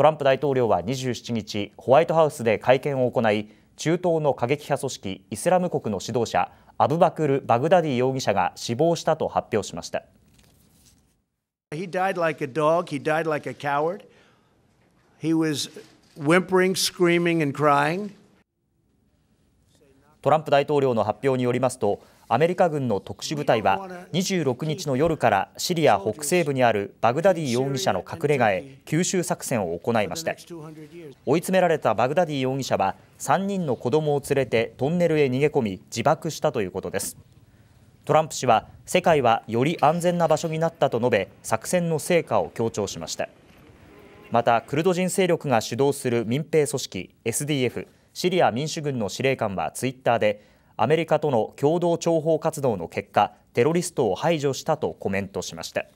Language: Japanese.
トランプ大統領は27日ホワイトハウスで会見を行い中東の過激派組織イスラム国の指導者アブバクル・バグダディ容疑者が死亡したと発表しました。He was whimpering, screaming, and crying. トランプ大統領の発表によりますとアメリカ軍の特殊部隊は26日の夜からシリア北西部にあるバグダディ容疑者の隠れ家へ吸収作戦を行いました追い詰められたバグダディ容疑者は3人の子供を連れてトンネルへ逃げ込み自爆したということですトランプ氏は世界はより安全な場所になったと述べ作戦の成果を強調しましたまたクルド人勢力が主導する民兵組織 SDF シリア民主軍の司令官はツイッターでアメリカとの共同諜報活動の結果テロリストを排除したとコメントしました。